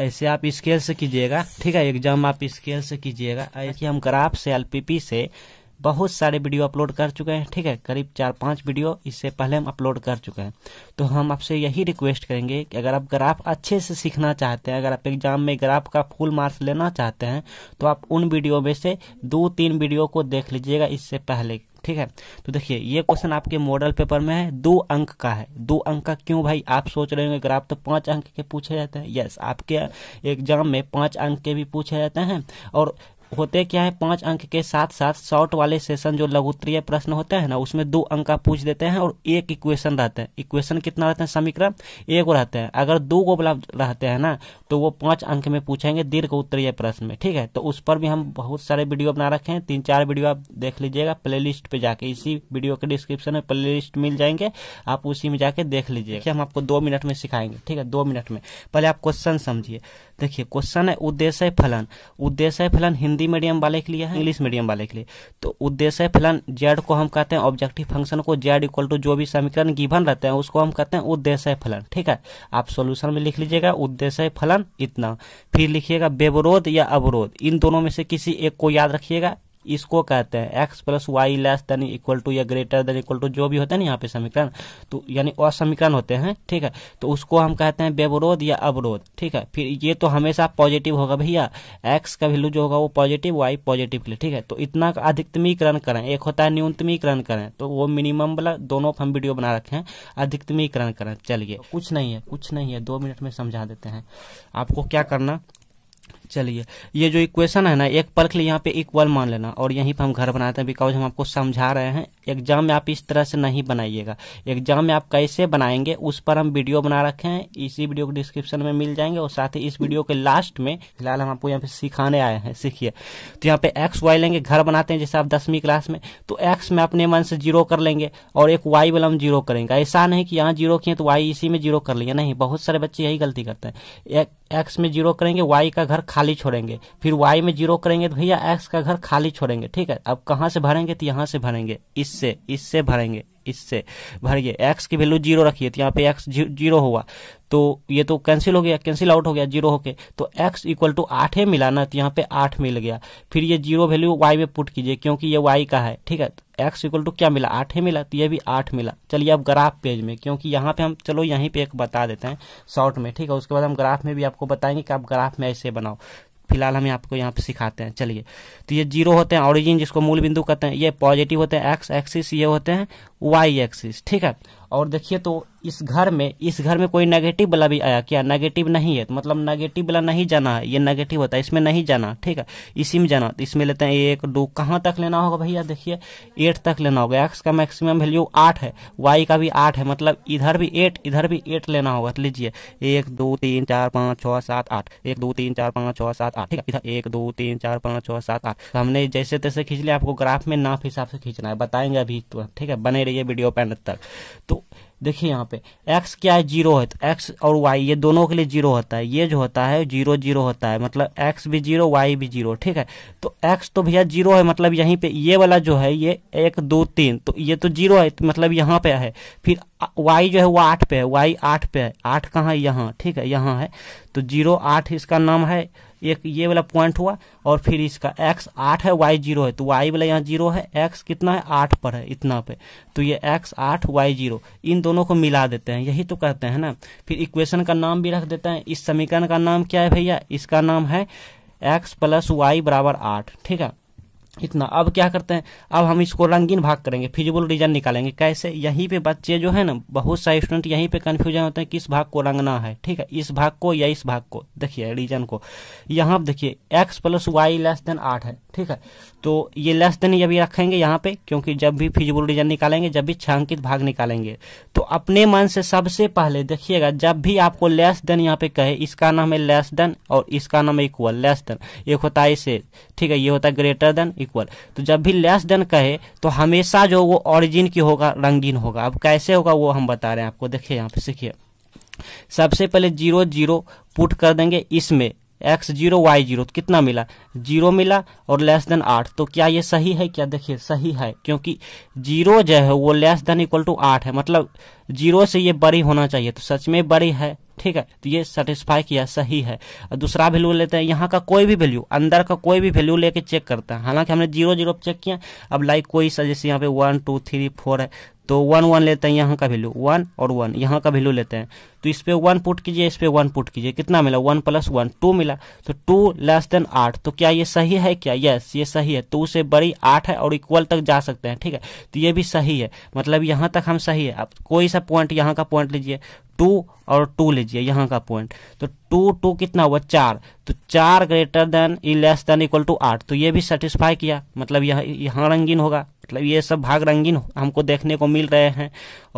ऐसे आप स्केल से कीजिएगा ठीक है एग्जाम आप स्केल से कीजिएगा ऐसे हम ग्राफ से एलपीपी से बहुत सारे वीडियो अपलोड कर चुके हैं ठीक है करीब चार पांच वीडियो इससे पहले हम अपलोड कर चुके हैं तो हम आपसे यही रिक्वेस्ट करेंगे कि अगर आप ग्राफ अच्छे से सीखना चाहते हैं अगर आप एग्जाम में ग्राफ का फुल मार्क्स लेना चाहते हैं तो आप उन वीडियो में से दो तीन वीडियो को देख लीजिएगा इससे पहले ठीक है तो देखिए ये क्वेश्चन आपके मॉडल पेपर में है दो अंक का है दो अंक का क्यों भाई आप सोच रहे होंगे ग्राफ तो पांच अंक के पूछे जाते हैं यस आपके एग्जाम में पांच अंक के भी पूछे जाते हैं और होते क्या है पांच अंक के साथ साथ शॉर्ट वाले सेशन जो लघु उत्तरीय प्रश्न होते हैं ना उसमें दो अंक का पूछ देते हैं और एक इक्वेशन रहते हैं इक्वेशन कितना रहते हैं समीकरण एक रहते हैं अगर दो को रहते हैं ना तो वो पांच अंक में पूछेंगे दीर्घ उत्तरीय प्रश्न में ठीक है तो उस पर भी हम बहुत सारे वीडियो बना रखे हैं तीन चार वीडियो आप देख लीजिएगा प्ले लिस्ट पर जाके इसी वीडियो के डिस्क्रिप्शन में प्ले लिस्ट मिल जाएंगे आप उसी में जाके देख लीजिएगा हम आपको दो मिनट में सिखाएंगे ठीक है दो मिनट में पहले आप क्वेश्चन समझिए देखिए क्वेश्चन है उद्देश्य फलन उद्देश्य फलन हिंदी मीडियम वाले के लिए है इंग्लिश मीडियम वाले के लिए तो उद्देश्य फलन जेड को हम कहते हैं ऑब्जेक्टिव फंक्शन को जेड इक्वल टू जो भी समीकरण गिवन रहते हैं उसको हम कहते हैं उद्देश्य फलन ठीक है आप सोल्यूशन में लिख लीजिएगा उद्देश्य फलन इतना फिर लिखिएगा व्यवरोध या अवरोध इन दोनों में से किसी एक को याद रखिएगा इसको कहते हैं X plus Y less than equal to या ग्रेटर देन इक्वल टू जो भी होता है ना यहाँ पे समीकरण तो यानी असमीकरण होते हैं ठीक है तो उसको हम कहते हैं व्यवरोध या अवरोध ठीक है फिर ये तो हमेशा पॉजिटिव होगा भैया एक्स का वैल्यू जो होगा वो पॉजिटिव वाई पॉजिटिव के लिए ठीक है तो इतना अधिकतमीकरण करें एक होता है न्यूनतमीकरण करें तो वो मिनिमम वाला दोनों हम वीडियो बना रखे हैं अधिकतमीकरण करें चलिए कुछ नहीं है कुछ नहीं है दो मिनट में समझा देते हैं आपको क्या करना चलिए ये जो इक्वेशन है ना एक पल के लिए यहाँ पे इक्वल मान लेना और यहीं पर हम घर बनाते हैं बिकॉज हम आपको समझा रहे हैं एग्जाम में आप इस तरह से नहीं बनाइएगा एग्जाम में आप कैसे बनाएंगे उस पर हम वीडियो बना रखे हैं इसी वीडियो को डिस्क्रिप्शन में मिल जाएंगे और साथ ही इस वीडियो के लास्ट में फिलहाल हम आपको यहाँ पे सिखाने आए हैं सीखिए तो यहाँ पे एक्स वाई लेंगे घर बनाते हैं जैसे आप दसवीं क्लास में तो एक्स में अपने मन से जीरो कर लेंगे और एक वाई वाला हम जीरो करेंगे ऐसा नहीं कि यहाँ जीरो किए तो वाई इसी में जीरो कर लेंगे नहीं बहुत सारे बच्चे यही गलती करते हैं एक्स में जीरो करेंगे वाई का घर खाली छोड़ेंगे फिर वाई में जीरो करेंगे तो भैया एक्स का घर खाली छोड़ेंगे ठीक है अब कहाँ से भरेंगे तो यहाँ से भरेंगे इस इससे इससे भरेंगे इससे भरिए एक्स की वैल्यू जीरो रखिए तो यहाँ पे एक्स जीरो हुआ तो ये तो कैंसिल हो गया कैंसिल आउट हो गया जीरो होके तो एक्स इक्वल टू आठ ही मिला ना तो यहाँ पे आठ मिल गया फिर ये जीरो वैल्यू वाई में पुट कीजिए क्योंकि ये वाई का है ठीक है तो एक्स इक्वल टू क्या मिला आठ ही मिला तो ये भी आठ मिला चलिए अब ग्राफ पेज में क्योंकि यहाँ पे हम चलो यहीं पे एक बता देते हैं शॉर्ट में ठीक है उसके बाद हम ग्राफ में भी आपको बताएंगे कि आप ग्राफ में ऐसे बनाओ फिलहाल हम आपको यहाँ पे सिखाते हैं चलिए तो ये जीरो होते हैं ऑरिजिन जिसको मूल बिंदु कहते हैं ये पॉजिटिव होते हैं एक्स एक्सिस ये होते हैं वाई एक्सिस ठीक है और देखिए तो इस घर में इस घर में कोई नेगेटिव वाला भी आया क्या नेगेटिव नहीं है तो मतलब नेगेटिव वाला नहीं जाना है ये नेगेटिव होता है इसमें नहीं जाना ठीक है इसी में जाना तो इसमें लेते हैं एक दो कहाँ तक लेना होगा भैया देखिए एट तक लेना होगा एक्स का मैक्सिमम वैल्यू आठ है वाई का भी आठ है मतलब इधर भी एट इधर भी एट लेना होगा तो लीजिए एक दो तीन चार पाँच छः सात आठ एक दो तीन चार पाँच छः सात आठ ठीक है एक दो तीन चार पाँच छः सात आठ तो हमने जैसे तैसे खींच लिया आपको ग्राफ में नाप हिसाब से खींचना है बताएंगे अभी तो, ठीक है बने रहिए वीडियो पैन तक तो देखिए यहाँ पे x क्या है जीरो है तो x और y ये दोनों के लिए जीरो होता है ये जो होता है जीरो जीरो होता है मतलब x भी जीरो y भी जीरो ठीक है तो x तो भैया जीरो है मतलब यहीं पे ये वाला जो है ये एक दो तीन तो ये तो जीरो है तो मतलब यहाँ पे है फिर y जो है वो आठ पे है y आठ पे है आठ कहाँ है यहाँ ठीक है यहाँ है तो जीरो आठ इसका नाम है एक ये वाला पॉइंट हुआ और फिर इसका एक्स आठ है वाई जीरो है तो वाई वाला यहाँ जीरो है एक्स कितना है आठ पर है इतना पे तो ये एक्स आठ वाई जीरो इन दोनों को मिला देते हैं यही तो कहते हैं ना फिर इक्वेशन का नाम भी रख देते हैं इस समीकरण का नाम क्या है भैया इसका नाम है एक्स प्लस वाई बराबर आठ ठीक है इतना अब क्या करते हैं अब हम इसको रंगीन भाग करेंगे फिजिबल रीजन निकालेंगे कैसे यहीं पे बच्चे जो है ना बहुत सारे स्टूडेंट यहीं पे कन्फ्यूजन होते हैं किस भाग को रंगना है ठीक है इस भाग को या इस भाग को देखिए रीजन को यहाँ देखिए X plus Y less than आठ है ठीक है तो ये लेस देन ये भी रखेंगे यहाँ पे क्योंकि जब भी फिजिबल रीजन निकालेंगे जब भी छांकित भाग निकालेंगे तो अपने मन से सबसे पहले देखिएगा जब भी आपको लेस देन यहाँ पे कहे इसका नाम है लेस देन और इसका नाम है इक्वल लेस देन एक होता है इसे ठीक है ये होता है ग्रेटर देन इक्वल तो जब भी लेस देन कहे तो हमेशा जो वो ऑरिजिन की होगा रंगीन होगा अब कैसे होगा वो हम बता रहे हैं आपको देखिए यहाँ पे सीखिए सबसे पहले जीरो जीरो पुट कर देंगे इसमें एक्स जीरो वाई जीरो तो कितना मिला जीरो मिला और लेस देन आठ तो क्या ये सही है क्या देखिए सही है क्योंकि जीरो जो है वो लेस देन इक्वल टू आठ है मतलब जीरो से ये बड़ी होना चाहिए तो सच में बड़ी है ठीक है तो ये सेटिस्फाई किया सही है दूसरा वैल्यू लेते हैं यहाँ का कोई भी वैल्यू अंदर का कोई भी वैल्यू लेके चेक करते हैं हालांकि हमने जीरो जीरो चेक किया अब लाइक कोई सा जैसे यहाँ पे वन टू थ्री फोर है तो वन वन लेते हैं यहाँ का वैल्यू वन और वन यहाँ का वैल्यू लेते हैं तो इस पर वन पुट कीजिए इस पर वन पुट कीजिए कितना मिला वन प्लस वन टू मिला तो टू लेस देन आठ तो क्या ये सही है क्या यस ये सही है टू तो से बड़ी आठ है और इक्वल तक जा सकते हैं ठीक है तो ये भी सही है मतलब यहाँ तक हम सही है आप कोई सा पॉइंट यहाँ का पॉइंट लीजिए टू और टू लीजिए यहाँ का पॉइंट तो टू टू कितना हुआ चार तो चार greater than E less than equal to आठ तो ये भी सेटिस्फाई किया मतलब यह यहाँ रंगीन होगा मतलब ये सब भाग रंगीन हमको देखने को मिल रहे हैं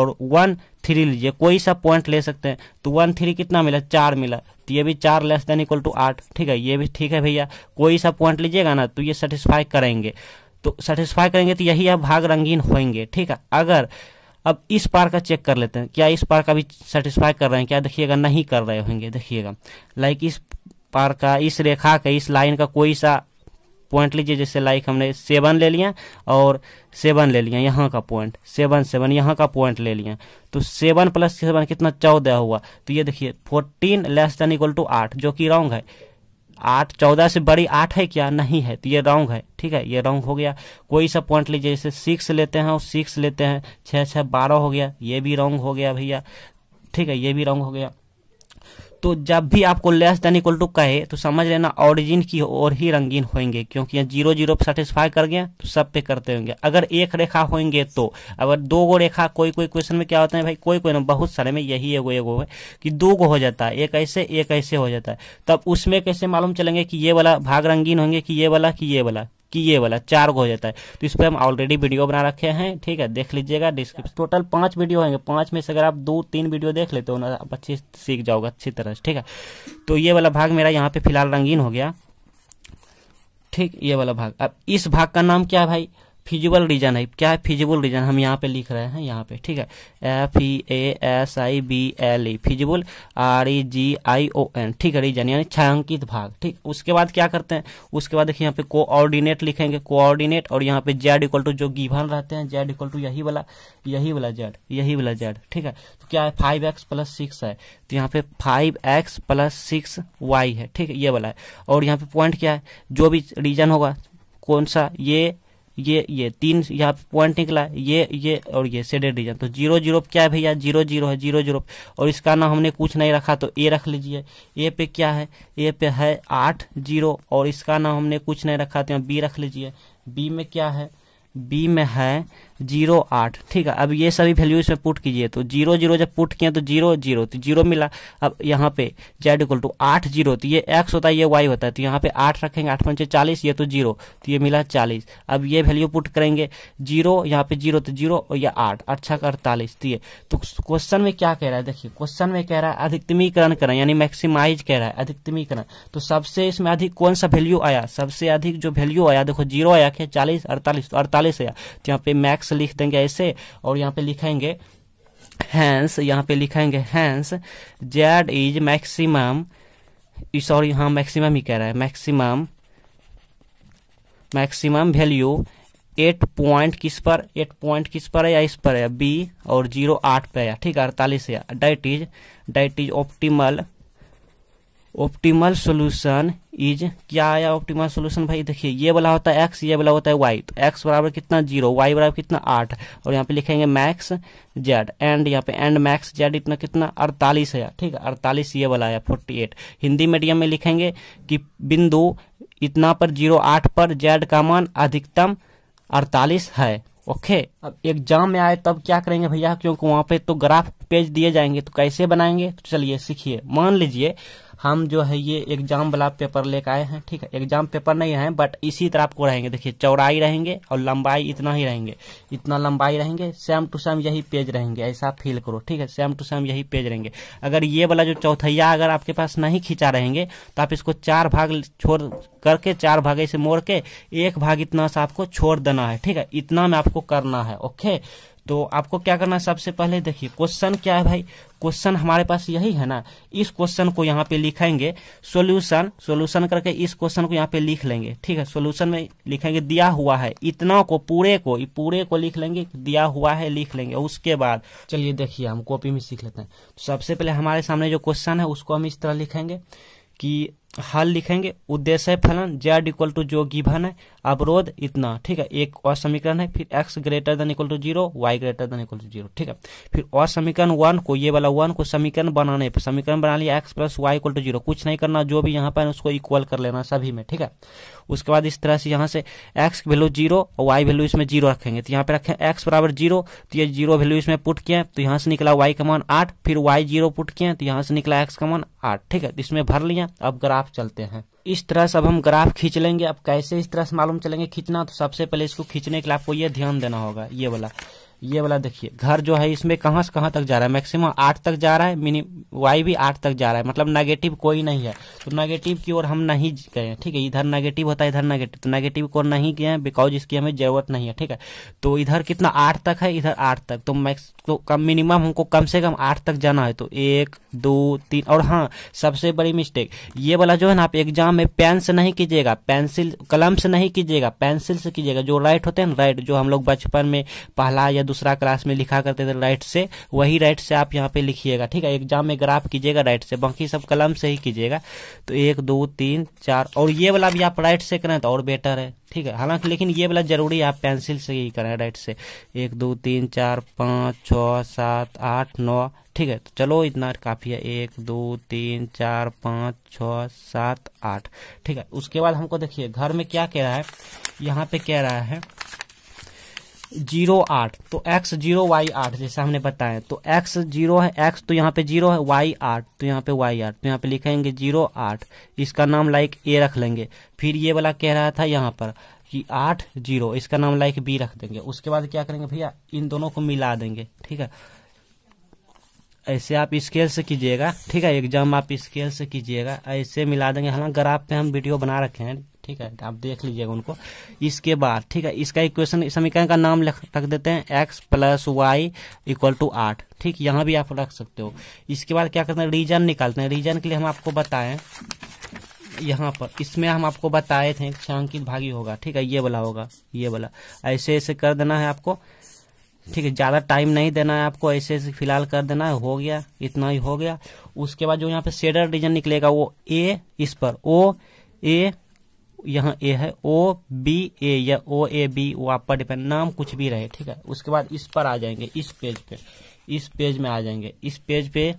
और वन थ्री लीजिए कोई सा पॉइंट ले सकते हैं तो वन थ्री कितना मिला चार मिला तो ये भी चार लेस देन इक्वल टू आठ ठीक है ये भी ठीक है भैया कोई सा पॉइंट लीजिएगा ना तो ये सेटिस्फाई करेंगे तो सेटिस्फाई करेंगे तो यही आप भाग रंगीन होंगे ठीक है अगर अब इस पार का चेक कर लेते हैं क्या इस पार का भी सेटिस्फाई कर रहे हैं क्या देखिएगा नहीं कर रहे होंगे देखिएगा लाइक इस पार का इस रेखा का इस लाइन का कोई सा पॉइंट लीजिए जैसे लाइक हमने सेवन ले लिया और सेवन ले लिया यहाँ का पॉइंट सेवन सेवन यहाँ का पॉइंट ले लिया तो सेवन प्लस सेवन कितना चौदह हुआ तो ये देखिए fourteen less than equal to आठ जो कि रॉन्ग है आठ चौदह से बड़ी आठ है क्या नहीं है तो ये रॉन्ग है ठीक है ये रॉन्ग हो गया कोई सा पॉइंट लीजिए जैसे सिक्स लेते हैं और सिक्स लेते हैं छः छः बारह हो गया ये भी रॉन्ग हो गया भैया ठीक है ये भी रॉन्ग हो गया तो जब भी आपको लेस देन इक्वल टू कहे तो समझ लेना ऑरिजिन की और ही रंगीन होंगे क्योंकि यहाँ जीरो जीरो सेटिस्फाई कर गया तो सब पे करते होंगे अगर एक रेखा होंगे तो अगर दो गो रेखा कोई कोई क्वेश्चन में क्या होता है भाई कोई कोई ना बहुत सारे में यही एगो एगो है कि दो गो हो जाता है एक ऐसे एक ऐसे हो जाता है तब उसमें कैसे मालूम चलेंगे कि ये वाला भाग रंगीन होंगे कि ये वाला कि ये वाला कि ये वाला चार गो हो जाता है तो इस पर हम ऑलरेडी वीडियो बना रखे हैं ठीक है देख लीजिएगा डिस्क्रिप्शन टोटल पांच वीडियो होंगे पांच में से अगर आप दो तीन वीडियो देख लेते हो ना आप अच्छी सीख जाओगे अच्छी तरह से ठीक है तो ये वाला भाग मेरा यहाँ पे फिलहाल रंगीन हो गया ठीक ये वाला भाग अब इस भाग का नाम क्या है भाई फिजिबल रीजन है क्या है फिजिबल रीजन हम यहाँ पे लिख रहे हैं यहाँ पे ठीक है F E A S I B L E feasible R E G I O N ठीक है रीजन यानी छायांकित भाग ठीक उसके बाद क्या करते हैं उसके बाद देखिए यहाँ पे कोऑर्डिनेट लिखेंगे कोऑर्डिनेट और यहाँ पे जेड इक्वल टू जो गिवन रहते हैं जेड इक्वल टू यही वाला यही वाला जेड यही वाला जेड ठीक है तो क्या है फाइव एक्स प्लस सिक्स है तो यहाँ पे five X plus six Y है ठीक है ये वाला है और यहाँ पे पॉइंट क्या है जो भी रीजन होगा कौन सा ये ये ये तीन यहाँ पे पॉइंट निकला ये ये और ये सेडेड रीजन तो जीरो जीरो क्या है भैया जीरो जीरो है जीरो जीरो और इसका नाम हमने कुछ नहीं रखा तो ए रख लीजिए ए पे क्या है ए पे है आठ जीरो और इसका नाम हमने कुछ नहीं रखा तो यहाँ बी रख लीजिए बी में क्या है बी में है जीरो आठ ठीक है अब ये सभी वैल्यू इसमें पुट कीजिए तो जीरो जीरो जब पुट किया तो जीरो जीरो तो जीरो मिला अब यहाँ पे जेड इक्वल टू आठ जीरो तो ये एक्स होता है ये वाई होता है तो यहाँ पे आठ रखेंगे आठ पंचे चालीस ये तो जीरो तो ये मिला चालीस अब ये वैल्यू पुट करेंगे जीरो यहाँ पे जीरो तो जीरो और ये आठ अच्छा अड़तालीस तो ये तो क्वेश्चन में क्या कह रहा है देखिए क्वेश्चन में कह रहा है अधिकतमीकरण करें यानी मैक्सिमाइज कह रहा है अधिकतमीकरण तो सबसे इसमें अधिक कौन सा वैल्यू आया सबसे अधिक जो वैल्यू आया देखो जीरो आया क्या चालीस अड़तालीस तो अड़तालीस आया तो यहाँ पे मैक्स एक्स लिख देंगे ऐसे और यहाँ पे लिखेंगे हैंस यहाँ पे लिखेंगे hence Z is maximum sorry यहाँ मैक्सिमम ही कह रहा है maximum maximum value at point किस पर एट पॉइंट किस पर है या इस पर है बी और जीरो आठ पे है ठीक है अड़तालीस है diet is diet is optimal optimal solution is क्या आया ऑप्टिमल सोल्यूशन भाई देखिए ये वाला होता है एक्स ये वाला होता है वाई तो एक्स बराबर कितना जीरो वाई बराबर कितना आठ और यहाँ पे लिखेंगे मैक्स जेड एंड यहाँ पे एंड मैक्स जेड इतना कितना अड़तालीस है ठीक है अड़तालीस ये वाला है फोर्टी एट हिंदी मीडियम में लिखेंगे कि बिंदु इतना पर जीरो आठ पर जेड का मान अधिकतम अड़तालीस है ओके अब एग्जाम में आए तब क्या करेंगे भैया क्योंकि वहां पे तो ग्राफ पेज दिए जाएंगे तो कैसे बनाएंगे तो चलिए सीखिए मान लीजिए हम जो है ये एग्जाम वाला पेपर लेकर आए हैं ठीक है एग्जाम पेपर नहीं है बट इसी तरह आपको रहेंगे देखिए चौड़ाई रहेंगे और लंबाई इतना ही रहेंगे इतना लंबाई रहेंगे सेम टू सेम यही पेज रहेंगे ऐसा फील करो ठीक है सेम टू सेम यही पेज रहेंगे अगर ये वाला जो चौथैया अगर आपके पास नहीं खींचा रहेंगे तो आप इसको चार भाग छोड़ करके चार भाग ऐसे मोड़ के एक भाग इतना सा आपको छोड़ देना है ठीक है इतना में आपको करना है ओके तो आपको क्या करना सबसे पहले देखिए क्वेश्चन क्या है भाई क्वेश्चन हमारे पास यही है ना इस क्वेश्चन को यहाँ पे लिखेंगे सॉल्यूशन सॉल्यूशन करके इस क्वेश्चन को यहाँ पे लिख लेंगे ठीक है सॉल्यूशन में लिखेंगे दिया हुआ है इतना को पूरे को पूरे को लिख लेंगे दिया हुआ है लिख लेंगे उसके बाद चलिए देखिए हम कॉपी में सीख लेते हैं तो सबसे पहले हमारे सामने जो क्वेश्चन है उसको हम इस तरह लिखेंगे कि हल लिखेंगे उद्देश्य फलन जेड इक्वल टू जो गिवन है अवरोध इतना ठीक है एक और समीकरण है फिर X greater than equal to zero Y greater than equal to zero ठीक है फिर और समीकरण वन को ये वाला वन को समीकरण बनाने पर समीकरण बना लिया X plus Y equal to zero कुछ नहीं करना जो भी यहाँ पर उसको इक्वल कर लेना सभी में ठीक है उसके बाद इस तरह से यहाँ से एक्स वैल्यू जीरो और वाई वैल्यू इसमें जीरो रखेंगे तो यहाँ पे रखें एक्स बराबर जीरो तो ये जीरो वैल्यू इसमें पुट किए तो यहाँ से निकला वाई का मान आठ फिर वाई जीरो पुट किए तो यहाँ से निकला एक्स का मान आठ ठीक है तो इसमें भर लिया अब ग्राफ ग्राफ चलते हैं इस तरह से अब हम ग्राफ खींच लेंगे अब कैसे इस तरह से मालूम चलेंगे खींचना तो सबसे पहले इसको खींचने के लिए आपको ये ध्यान देना होगा ये वाला ये वाला देखिए घर जो है इसमें कहाँ से कहाँ तक जा रहा है मैक्सिमम आठ तक जा रहा है मिनी वाई भी आठ तक जा रहा है मतलब नेगेटिव कोई नहीं है तो नेगेटिव की ओर हम नहीं गए ठीक है इधर नेगेटिव होता है इधर नेगेटिव तो नेगेटिव को नहीं गए हैं बिकॉज इसकी हमें जरूरत नहीं है ठीक है तो इधर कितना आठ तक है इधर आठ तक तो मैक्स तो कम मिनिमम हमको कम से कम आठ तक जाना है तो एक दो तीन और हाँ सबसे बड़ी मिस्टेक ये वाला जो है ना आप एग्जाम में पेन से नहीं कीजिएगा पेंसिल कलम से नहीं कीजिएगा पेंसिल से कीजिएगा जो राइट होते हैं राइट जो हम लोग बचपन में पहला या दूसरा क्लास में लिखा करते थे राइट से वही राइट से आप यहाँ पे लिखिएगा ठीक है एग्जाम में ग्राफ कीजिएगा राइट से बाकी सब कलम से ही कीजिएगा तो एक दो तीन चार और ये वाला भी आप राइट से करें तो और बेटर है ठीक है हालांकि लेकिन ये वाला जरूरी आप पेंसिल से ही करें राइट से एक दो तीन चार पाँच छः सात आठ नौ ठीक है तो चलो इतना काफ़ी है एक दो तीन चार पाँच छः सात आठ ठीक है उसके बाद हमको देखिए घर में क्या कह रहा है यहाँ पे कह रहा है जीरो आठ तो एक्स जीरो वाई आठ जैसे हमने बताया तो एक्स जीरो है एक्स तो यहाँ पे जीरो है वाई आठ तो यहाँ पे वाई आठ तो यहाँ पे लिखेंगे जीरो आठ इसका नाम लाइक ए रख लेंगे फिर ये वाला कह रहा था यहाँ पर कि आठ जीरो इसका नाम लाइक बी रख देंगे उसके बाद क्या करेंगे भैया इन दोनों को मिला देंगे ठीक है ऐसे आप स्केल से कीजिएगा ठीक है एग्जाम आप स्केल से कीजिएगा ऐसे मिला देंगे हालांकि ग्राफ पे हम वीडियो बना रखे हैं ठीक है आप देख लीजिएगा उनको इसके बाद ठीक है इसका इक्वेशन समीकरण का नाम रख देते हैं X plus Y equal to आठ ठीक यहाँ भी आप रख सकते हो इसके बाद क्या करते हैं रीजन निकालते हैं रीजन के लिए हम आपको बताएं यहाँ पर इसमें हम आपको बताए थे छांकित भागी होगा ठीक है ये वाला होगा ये वाला ऐसे ऐसे कर देना है आपको ठीक है ज़्यादा टाइम नहीं देना है आपको ऐसे ऐसे फिलहाल कर देना है हो गया इतना ही हो गया उसके बाद जो यहाँ पे शेडर रीजन निकलेगा वो ए इस पर ओ ए यहाँ ए है ओ बी ए या ओ ए बी वो आप पर डिपेंड नाम कुछ भी रहे ठीक है उसके बाद इस पर आ जाएंगे इस पेज पे इस पेज में आ जाएंगे इस पेज पे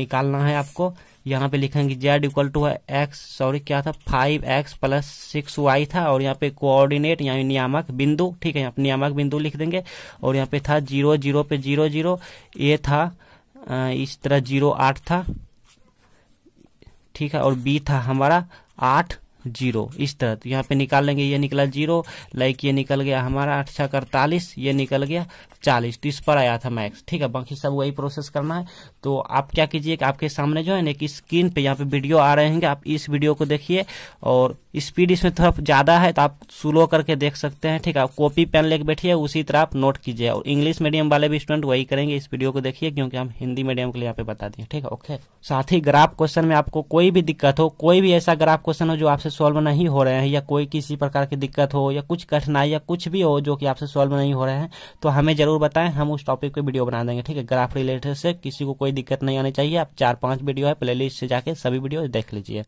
निकालना है आपको यहाँ पे लिखेंगे जेड इक्वल टू है एक्स सॉरी क्या था five X plus six Y था और यहाँ पे कोऑर्डिनेट यानी नियामक बिंदु ठीक है यहाँ पे नियामक बिंदु लिख देंगे और यहाँ पे था जीरो जीरो पे जीरो जीरो ए था इस तरह जीरो आठ था ठीक है और बी था हमारा आठ जीरो इस तरह तो यहाँ पे निकाल लेंगे ये निकला जीरो लाइक ये निकल गया हमारा आठ छः अड़तालीस ये निकल गया चालीस तो इस पर आया था मैक्स ठीक है बाकी सब वही प्रोसेस करना है तो आप क्या कीजिए कि आपके सामने जो है ना एक स्क्रीन पे यहाँ पे वीडियो आ रहे हैं आप इस वीडियो को देखिए और स्पीड इसमें थोड़ा ज़्यादा है तो आप स्लो करके देख सकते हैं ठीक है आप कॉपी पेन लेके बैठिए उसी तरह आप नोट कीजिए और इंग्लिश मीडियम वाले भी स्टूडेंट वही करेंगे इस वीडियो को देखिए क्योंकि हम हिंदी मीडियम के लिए यहाँ पे बता दिए ठीक है ओके साथ ही ग्राफ क्वेश्चन में आपको कोई भी दिक्कत हो कोई भी ऐसा ग्राफ क्वेश्चन हो जो आपसे सॉल्व नहीं हो रहे हैं या कोई किसी प्रकार की दिक्कत हो या कुछ कठिनाई या कुछ भी हो जो कि आपसे सॉल्व नहीं हो रहे हैं तो हमें जरूर बताएं हम उस टॉपिक पे वीडियो बना देंगे ठीक है ग्राफ रिलेटेड से किसी को कोई कोई दिक्कत नहीं आनी चाहिए आप चार पांच वीडियो है प्लेलिस्ट से जाके सभी वीडियो देख लीजिए